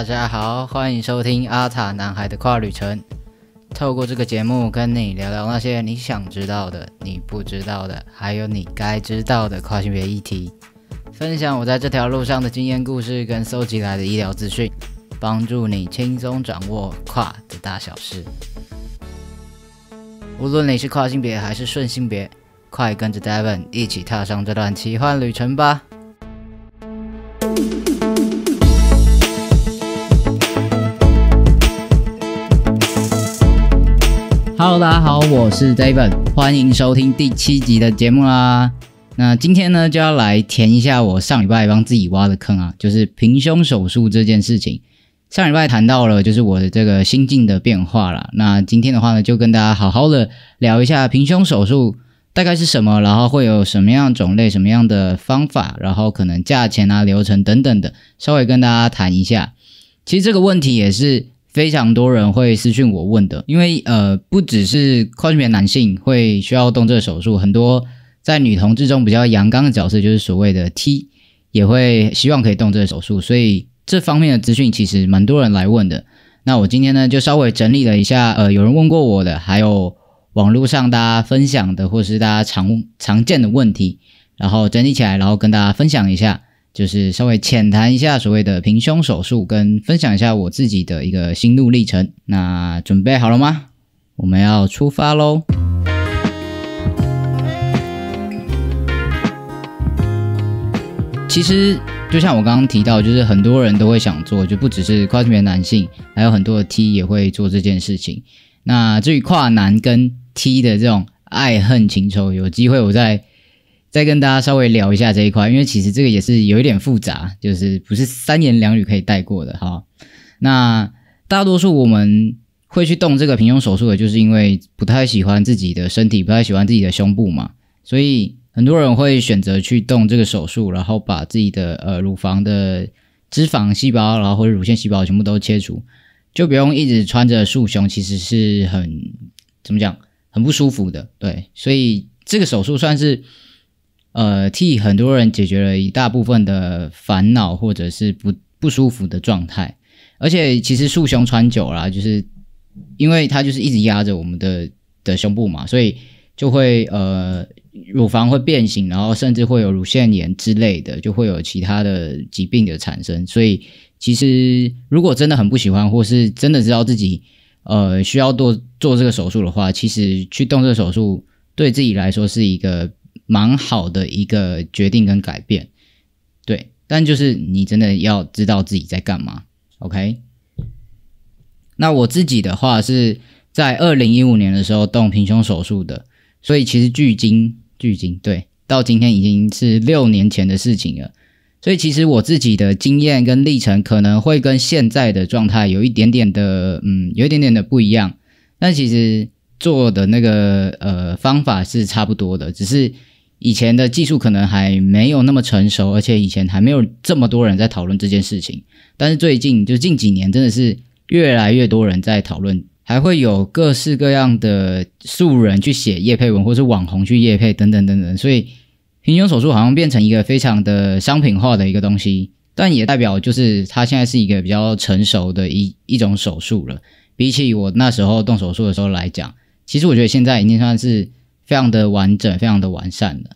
大家好，欢迎收听阿塔男孩的跨旅程。透过这个节目，跟你聊聊那些你想知道的、你不知道的，还有你该知道的跨性别议题，分享我在这条路上的经验故事跟搜集来的医疗资讯，帮助你轻松掌握跨的大小事。无论你是跨性别还是顺性别，快跟着 d a v i n 一起踏上这段奇幻旅程吧！Hello，大家好，我是 David，欢迎收听第七集的节目啦。那今天呢，就要来填一下我上礼拜帮自己挖的坑啊，就是平胸手术这件事情。上礼拜谈到了，就是我的这个心境的变化了。那今天的话呢，就跟大家好好的聊一下平胸手术大概是什么，然后会有什么样种类、什么样的方法，然后可能价钱啊、流程等等的，稍微跟大家谈一下。其实这个问题也是。非常多人会私讯我问的，因为呃，不只是跨性别男性会需要动这个手术，很多在女同志中比较阳刚的角色，就是所谓的 T，也会希望可以动这个手术，所以这方面的资讯其实蛮多人来问的。那我今天呢，就稍微整理了一下，呃，有人问过我的，还有网络上大家分享的，或是大家常常见的问题，然后整理起来，然后跟大家分享一下。就是稍微浅谈一下所谓的平胸手术，跟分享一下我自己的一个心路历程。那准备好了吗？我们要出发喽！其实就像我刚刚提到，就是很多人都会想做，就不只是跨性别男性，还有很多 T 也会做这件事情。那至于跨男跟 T 的这种爱恨情仇，有机会我再。再跟大家稍微聊一下这一块，因为其实这个也是有一点复杂，就是不是三言两语可以带过的哈。那大多数我们会去动这个平胸手术的，就是因为不太喜欢自己的身体，不太喜欢自己的胸部嘛，所以很多人会选择去动这个手术，然后把自己的呃乳房的脂肪细胞，然后或者乳腺细胞全部都切除，就不用一直穿着束胸，其实是很怎么讲，很不舒服的。对，所以这个手术算是。呃，替很多人解决了一大部分的烦恼或者是不不舒服的状态，而且其实束胸穿久了，就是因为它就是一直压着我们的的胸部嘛，所以就会呃乳房会变形，然后甚至会有乳腺炎之类的，就会有其他的疾病的产生。所以其实如果真的很不喜欢或是真的知道自己呃需要做做这个手术的话，其实去动这个手术对自己来说是一个。蛮好的一个决定跟改变，对，但就是你真的要知道自己在干嘛，OK？那我自己的话是在二零一五年的时候动平胸手术的，所以其实距今距今对，到今天已经是六年前的事情了，所以其实我自己的经验跟历程可能会跟现在的状态有一点点的嗯，有一点点的不一样，但其实做的那个呃方法是差不多的，只是。以前的技术可能还没有那么成熟，而且以前还没有这么多人在讨论这件事情。但是最近就近几年，真的是越来越多人在讨论，还会有各式各样的素人去写叶配文，或是网红去叶配等等等等。所以，平胸手术好像变成一个非常的商品化的一个东西，但也代表就是它现在是一个比较成熟的一一种手术了。比起我那时候动手术的时候来讲，其实我觉得现在已经算是。非常的完整，非常的完善的，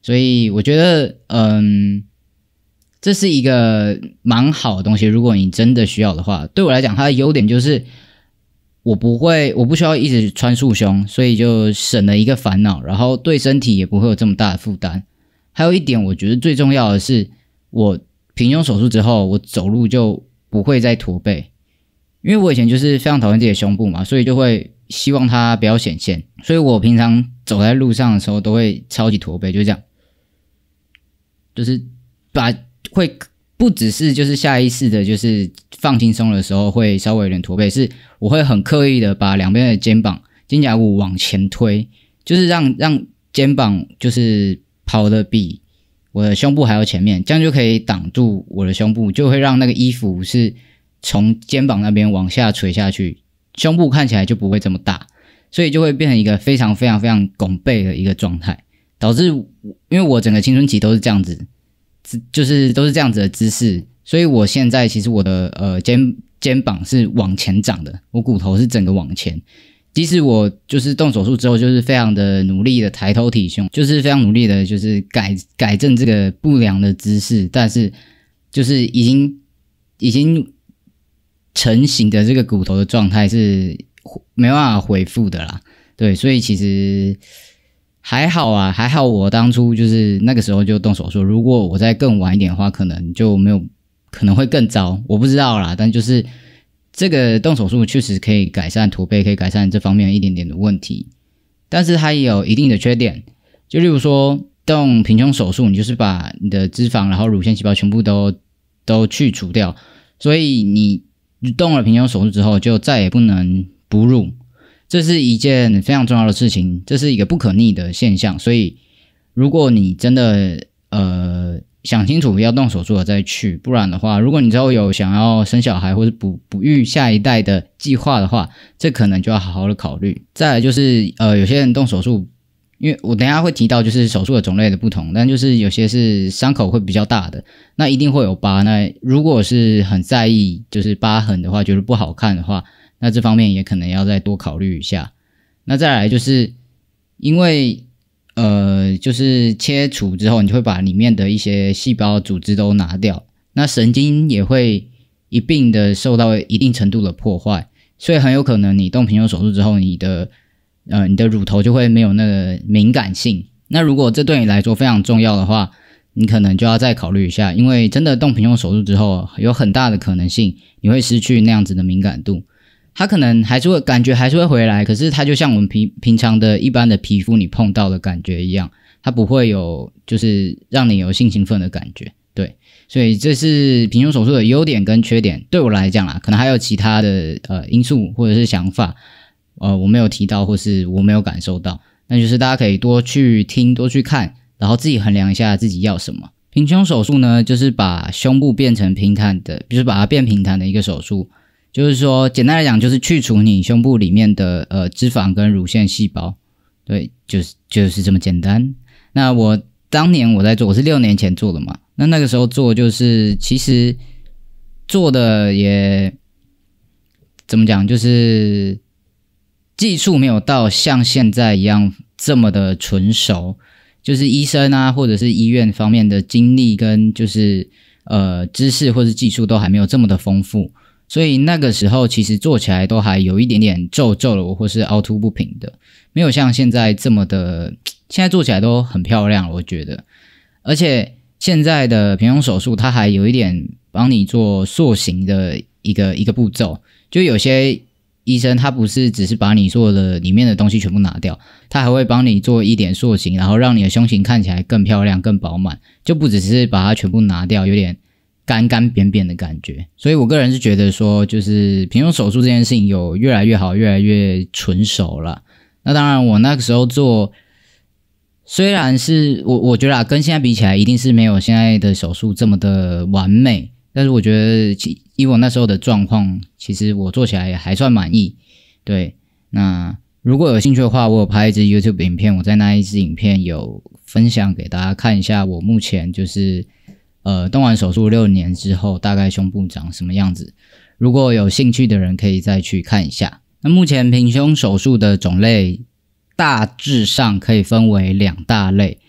所以我觉得，嗯，这是一个蛮好的东西。如果你真的需要的话，对我来讲，它的优点就是我不会，我不需要一直穿束胸，所以就省了一个烦恼，然后对身体也不会有这么大的负担。还有一点，我觉得最重要的是，我平胸手术之后，我走路就不会再驼背，因为我以前就是非常讨厌自己的胸部嘛，所以就会。希望它不要显现，所以我平常走在路上的时候都会超级驼背，就这样，就是把会不只是就是下意识的，就是放轻松的时候会稍微有点驼背，是我会很刻意的把两边的肩膀、肩胛骨往前推，就是让让肩膀就是抛的比我的胸部还要前面，这样就可以挡住我的胸部，就会让那个衣服是从肩膀那边往下垂下去。胸部看起来就不会这么大，所以就会变成一个非常非常非常拱背的一个状态，导致因为我整个青春期都是这样子，就是都是这样子的姿势，所以我现在其实我的呃肩肩膀是往前长的，我骨头是整个往前，即使我就是动手术之后就是非常的努力的抬头挺胸，就是非常努力的就是改改正这个不良的姿势，但是就是已经已经。成型的这个骨头的状态是没办法恢复的啦，对，所以其实还好啊，还好我当初就是那个时候就动手术。如果我再更晚一点的话，可能就没有可能会更糟，我不知道啦。但就是这个动手术确实可以改善驼背，可以改善这方面一点点的问题，但是它也有一定的缺点，就例如说动平胸手术，你就是把你的脂肪然后乳腺细胞全部都都去除掉，所以你。动了平胸手术之后，就再也不能哺乳，这是一件非常重要的事情，这是一个不可逆的现象。所以，如果你真的呃想清楚要动手术了再去，不然的话，如果你之后有想要生小孩或者哺哺育下一代的计划的话，这可能就要好好的考虑。再来就是呃，有些人动手术。因为我等下会提到，就是手术的种类的不同，但就是有些是伤口会比较大的，那一定会有疤。那如果是很在意就是疤痕的话，觉得不好看的话，那这方面也可能要再多考虑一下。那再来就是，因为呃，就是切除之后，你会把里面的一些细胞组织都拿掉，那神经也会一并的受到一定程度的破坏，所以很有可能你动平胸手术之后，你的呃，你的乳头就会没有那个敏感性。那如果这对你来说非常重要的话，你可能就要再考虑一下，因为真的动平胸手术之后，有很大的可能性你会失去那样子的敏感度。它可能还是会感觉还是会回来，可是它就像我们平平常的一般的皮肤你碰到的感觉一样，它不会有就是让你有性兴奋的感觉。对，所以这是平胸手术的优点跟缺点。对我来讲啊，可能还有其他的呃因素或者是想法。呃，我没有提到，或是我没有感受到，那就是大家可以多去听，多去看，然后自己衡量一下自己要什么。平胸手术呢，就是把胸部变成平坦的，就是把它变平坦的一个手术。就是说，简单来讲，就是去除你胸部里面的呃脂肪跟乳腺细胞。对，就是就是这么简单。那我当年我在做，我是六年前做的嘛。那那个时候做，就是其实做的也怎么讲，就是。技术没有到像现在一样这么的纯熟，就是医生啊，或者是医院方面的经历跟就是呃知识或者技术都还没有这么的丰富，所以那个时候其实做起来都还有一点点皱皱了或是凹凸不平的，没有像现在这么的，现在做起来都很漂亮，我觉得，而且现在的平胸手术它还有一点帮你做塑形的一个一个步骤，就有些。医生他不是只是把你做的里面的东西全部拿掉，他还会帮你做一点塑形，然后让你的胸型看起来更漂亮、更饱满，就不只是把它全部拿掉，有点干干扁扁的感觉。所以我个人是觉得说，就是平胸手术这件事情有越来越好、越来越纯熟了。那当然，我那个时候做，虽然是我我觉得啊，跟现在比起来，一定是没有现在的手术这么的完美。但是我觉得，以我那时候的状况，其实我做起来也还算满意。对，那如果有兴趣的话，我有拍一支 YouTube 影片，我在那一支影片有分享给大家看一下，我目前就是呃动完手术六年之后，大概胸部长什么样子。如果有兴趣的人可以再去看一下。那目前平胸手术的种类大致上可以分为两大类，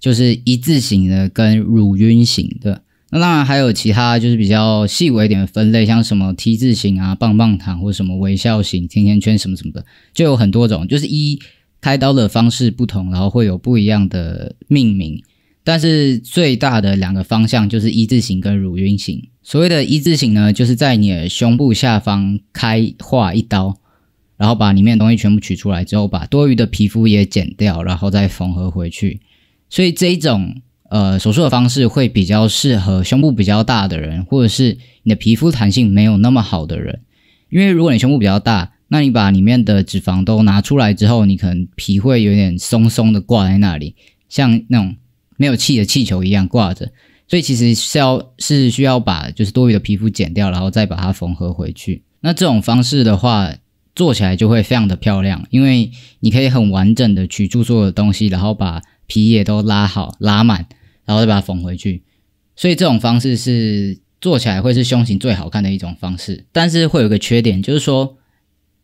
就是一字型的跟乳晕型的。那当然还有其他，就是比较细微一点的分类，像什么 T 字型啊、棒棒糖或什么微笑型、甜甜圈什么什么的，就有很多种。就是一开刀的方式不同，然后会有不一样的命名。但是最大的两个方向就是一字型跟乳晕型。所谓的一字型呢，就是在你的胸部下方开划一刀，然后把里面的东西全部取出来之后，把多余的皮肤也剪掉，然后再缝合回去。所以这一种。呃，手术的方式会比较适合胸部比较大的人，或者是你的皮肤弹性没有那么好的人。因为如果你胸部比较大，那你把里面的脂肪都拿出来之后，你可能皮会有点松松的挂在那里，像那种没有气的气球一样挂着。所以其实是要是需要把就是多余的皮肤剪掉，然后再把它缝合回去。那这种方式的话，做起来就会非常的漂亮，因为你可以很完整的取出所有的东西，然后把皮也都拉好拉满。然后再把它缝回去，所以这种方式是做起来会是胸型最好看的一种方式，但是会有个缺点，就是说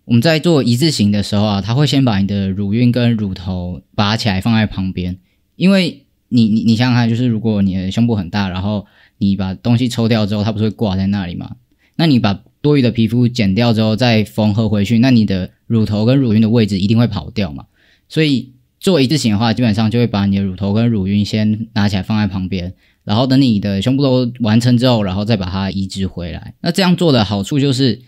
我们在做一字型的时候啊，它会先把你的乳晕跟乳头拔起来放在旁边，因为你你你想想看，就是如果你的胸部很大，然后你把东西抽掉之后，它不是会挂在那里吗？那你把多余的皮肤剪掉之后再缝合回去，那你的乳头跟乳晕的位置一定会跑掉嘛，所以。做一字形的话，基本上就会把你的乳头跟乳晕先拿起来放在旁边，然后等你的胸部都完成之后，然后再把它移植回来。那这样做的好处就是，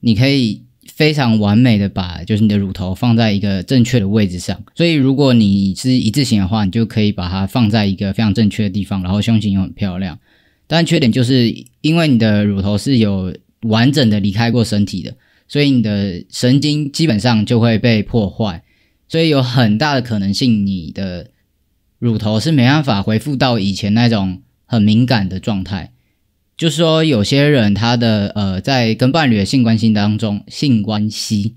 你可以非常完美的把就是你的乳头放在一个正确的位置上。所以如果你是一字形的话，你就可以把它放在一个非常正确的地方，然后胸型又很漂亮。但缺点就是因为你的乳头是有完整的离开过身体的，所以你的神经基本上就会被破坏。所以有很大的可能性，你的乳头是没办法恢复到以前那种很敏感的状态。就说有些人他的呃，在跟伴侣的性关系当中，性关系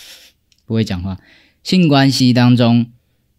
不会讲话，性关系当中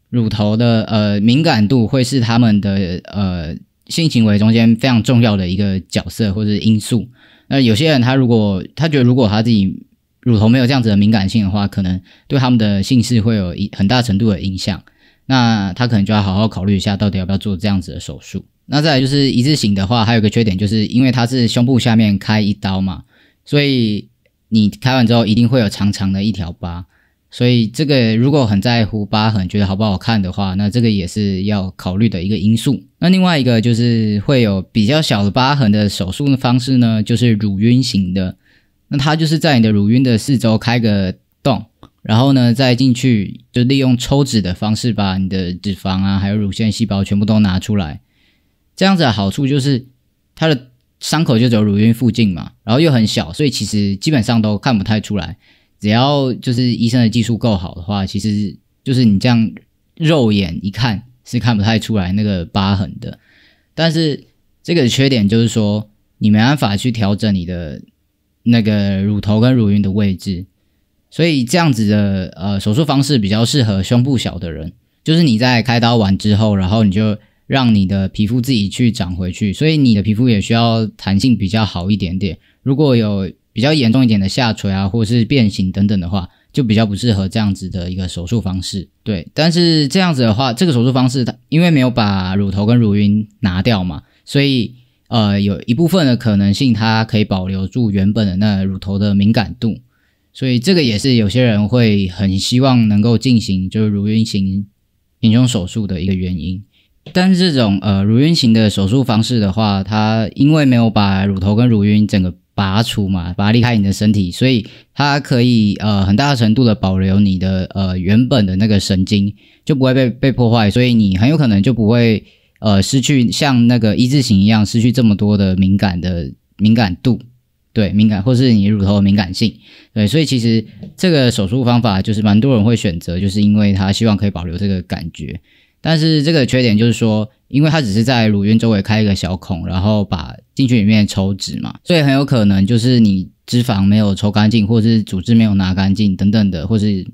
乳头的呃敏感度会是他们的呃性行为中间非常重要的一个角色或者因素。那有些人他如果他觉得如果他自己乳头没有这样子的敏感性的话，可能对他们的性事会有一很大程度的影响。那他可能就要好好考虑一下，到底要不要做这样子的手术。那再来就是一字型的话，还有个缺点就是因为它是胸部下面开一刀嘛，所以你开完之后一定会有长长的一条疤。所以这个如果很在乎疤痕，觉得好不好看的话，那这个也是要考虑的一个因素。那另外一个就是会有比较小的疤痕的手术的方式呢，就是乳晕型的。那它就是在你的乳晕的四周开个洞，然后呢再进去，就利用抽脂的方式把你的脂肪啊，还有乳腺细胞全部都拿出来。这样子的好处就是，它的伤口就走乳晕附近嘛，然后又很小，所以其实基本上都看不太出来。只要就是医生的技术够好的话，其实就是你这样肉眼一看是看不太出来那个疤痕的。但是这个缺点就是说，你没办法去调整你的。那个乳头跟乳晕的位置，所以这样子的呃手术方式比较适合胸部小的人，就是你在开刀完之后，然后你就让你的皮肤自己去长回去，所以你的皮肤也需要弹性比较好一点点。如果有比较严重一点的下垂啊，或是变形等等的话，就比较不适合这样子的一个手术方式。对，但是这样子的话，这个手术方式它因为没有把乳头跟乳晕拿掉嘛，所以。呃，有一部分的可能性，它可以保留住原本的那乳头的敏感度，所以这个也是有些人会很希望能够进行就是乳晕型填充手术的一个原因。但是这种呃乳晕型的手术方式的话，它因为没有把乳头跟乳晕整个拔除嘛，拔离开你的身体，所以它可以呃很大程度的保留你的呃原本的那个神经，就不会被被破坏，所以你很有可能就不会。呃，失去像那个一字形一样失去这么多的敏感的敏感度，对敏感，或是你乳头敏感性，对，所以其实这个手术方法就是蛮多人会选择，就是因为他希望可以保留这个感觉，但是这个缺点就是说，因为它只是在乳晕周围开一个小孔，然后把进去里面抽脂嘛，所以很有可能就是你脂肪没有抽干净，或是组织没有拿干净等等的，或是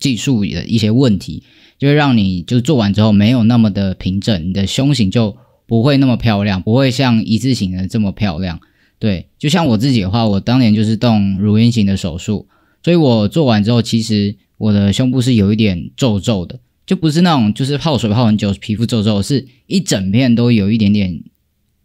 技术的一些问题。就会让你就做完之后没有那么的平整，你的胸型就不会那么漂亮，不会像一字型的这么漂亮。对，就像我自己的话，我当年就是动乳晕型的手术，所以我做完之后，其实我的胸部是有一点皱皱的，就不是那种就是泡水泡很久皮肤皱皱，是一整片都有一点点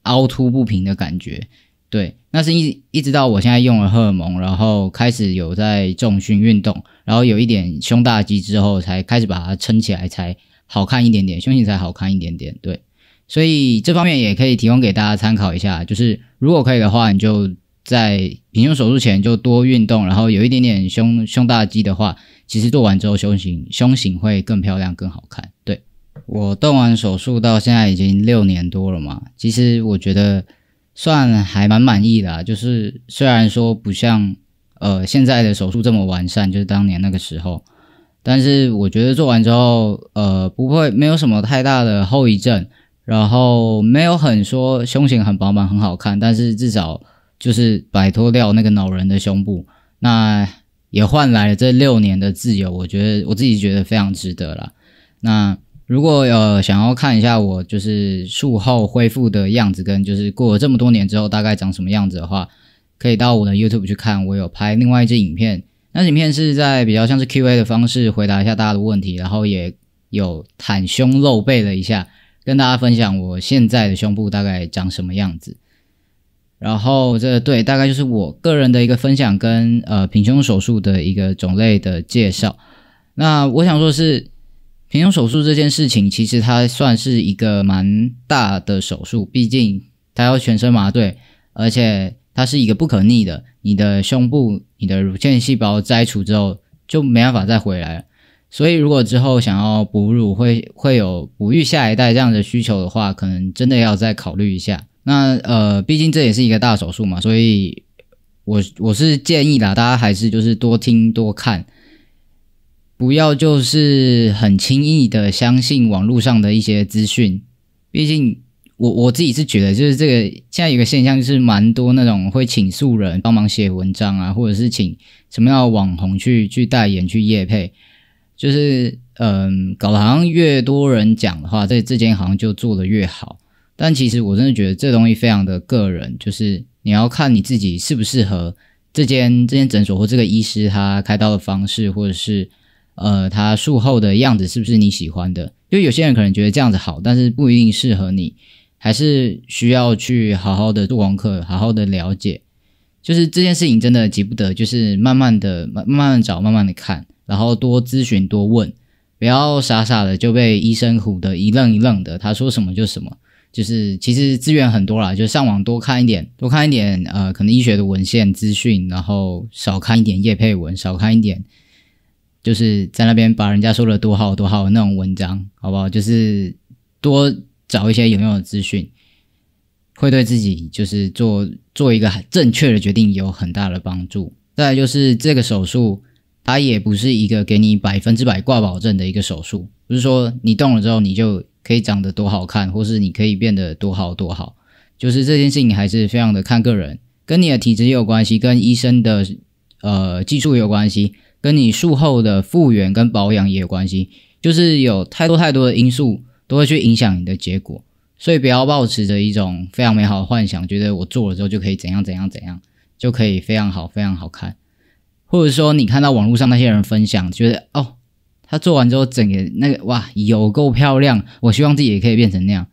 凹凸不平的感觉。对，那是一一直到我现在用了荷尔蒙，然后开始有在重训运动，然后有一点胸大肌之后，才开始把它撑起来，才好看一点点，胸型才好看一点点。对，所以这方面也可以提供给大家参考一下，就是如果可以的话，你就在平胸手术前就多运动，然后有一点点胸胸大肌的话，其实做完之后胸型胸型会更漂亮更好看。对，我动完手术到现在已经六年多了嘛，其实我觉得。算还蛮满意的，就是虽然说不像呃现在的手术这么完善，就是当年那个时候，但是我觉得做完之后，呃不会没有什么太大的后遗症，然后没有很说胸型很饱满很好看，但是至少就是摆脱掉那个恼人的胸部，那也换来了这六年的自由，我觉得我自己觉得非常值得了，那。如果呃想要看一下我就是术后恢复的样子，跟就是过了这么多年之后大概长什么样子的话，可以到我的 YouTube 去看，我有拍另外一支影片。那影片是在比较像是 Q&A 的方式回答一下大家的问题，然后也有袒胸露背了一下，跟大家分享我现在的胸部大概长什么样子。然后这对，大概就是我个人的一个分享跟呃平胸手术的一个种类的介绍。那我想说的是。平胸手术这件事情，其实它算是一个蛮大的手术，毕竟它要全身麻醉，而且它是一个不可逆的。你的胸部、你的乳腺细胞摘除之后，就没办法再回来了。所以，如果之后想要哺乳，会会有哺育下一代这样的需求的话，可能真的要再考虑一下。那呃，毕竟这也是一个大手术嘛，所以我我是建议啦，大家还是就是多听多看。不要就是很轻易的相信网络上的一些资讯，毕竟我我自己是觉得，就是这个现在有个现象，就是蛮多那种会请素人帮忙写文章啊，或者是请什么样的网红去去代言去夜配，就是嗯，搞得好像越多人讲的话，这这间好像就做的越好。但其实我真的觉得这东西非常的个人，就是你要看你自己适不适合这间这间诊所或这个医师他开刀的方式，或者是。呃，他术后的样子是不是你喜欢的？因为有些人可能觉得这样子好，但是不一定适合你，还是需要去好好的做功课，好好的了解。就是这件事情真的急不得，就是慢慢的、慢慢慢找，慢慢的看，然后多咨询多问，不要傻傻的就被医生唬得一愣一愣的，他说什么就什么。就是其实资源很多啦，就上网多看一点，多看一点，呃，可能医学的文献资讯，然后少看一点叶佩文，少看一点。就是在那边把人家说的多好多好的那种文章，好不好？就是多找一些有用的资讯，会对自己就是做做一个正确的决定有很大的帮助。再就是这个手术，它也不是一个给你百分之百挂保证的一个手术，不是说你动了之后你就可以长得多好看，或是你可以变得多好多好，就是这件事情还是非常的看个人，跟你的体质有关系，跟医生的呃技术有关系。跟你术后的复原跟保养也有关系，就是有太多太多的因素都会去影响你的结果，所以不要抱持着一种非常美好的幻想，觉得我做了之后就可以怎样怎样怎样就可以非常好非常好看，或者说你看到网络上那些人分享，觉得哦他做完之后整个那个哇有够漂亮，我希望自己也可以变成那样，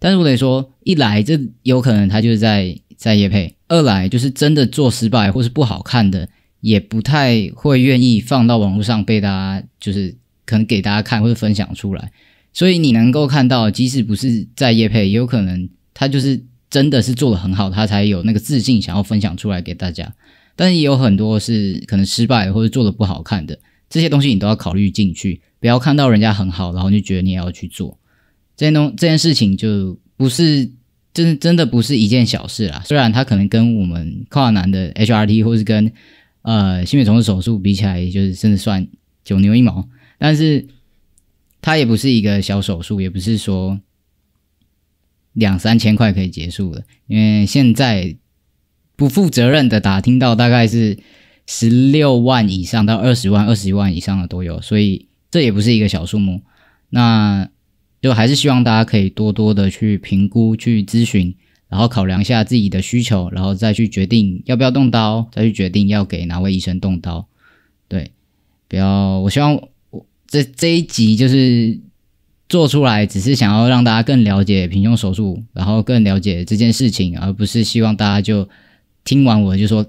但是我得说，一来这有可能他就是在在夜配，二来就是真的做失败或是不好看的。也不太会愿意放到网络上被大家，就是可能给大家看或者分享出来。所以你能够看到，即使不是在叶配，也有可能他就是真的是做的很好，他才有那个自信想要分享出来给大家。但是也有很多是可能失败或者做的不好看的这些东西，你都要考虑进去。不要看到人家很好，然后就觉得你也要去做。这件东这件事情就不是真真的不是一件小事啦。虽然它可能跟我们跨男的 HRT，或是跟呃，心血虫的手术比起来，就是真的算九牛一毛，但是它也不是一个小手术，也不是说两三千块可以结束的，因为现在不负责任的打听到大概是十六万以上到二十万、二十万以上的都有，所以这也不是一个小数目，那就还是希望大家可以多多的去评估、去咨询。然后考量一下自己的需求，然后再去决定要不要动刀，再去决定要给哪位医生动刀。对，不要。我希望我这这一集就是做出来，只是想要让大家更了解平胸手术，然后更了解这件事情，而不是希望大家就听完我就说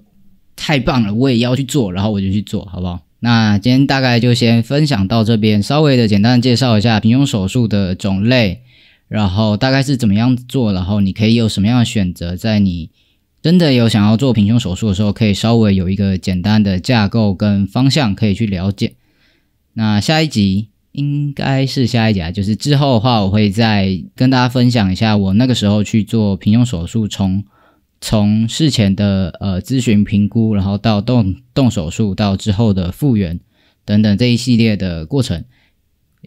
太棒了，我也要去做，然后我就去做好不好？那今天大概就先分享到这边，稍微的简单介绍一下平胸手术的种类。然后大概是怎么样做？然后你可以有什么样的选择？在你真的有想要做平胸手术的时候，可以稍微有一个简单的架构跟方向可以去了解。那下一集应该是下一集啊，就是之后的话，我会再跟大家分享一下我那个时候去做平胸手术，从从事前的呃咨询评估，然后到动动手术，到之后的复原等等这一系列的过程。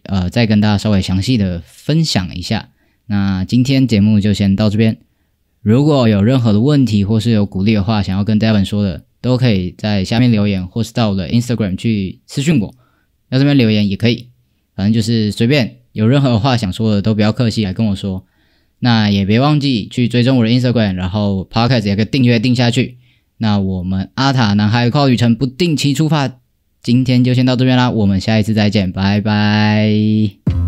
呃，再跟大家稍微详细的分享一下。那今天节目就先到这边。如果有任何的问题或是有鼓励的话，想要跟 d e v o n 说的，都可以在下面留言，或是到我的 Instagram 去私讯我。在这边留言也可以，反正就是随便有任何话想说的，都不要客气来跟我说。那也别忘记去追踪我的 Instagram，然后 Podcast 也以订阅订下去。那我们阿塔、男孩、跨旅程不定期出发。今天就先到这边啦，我们下一次再见，拜拜。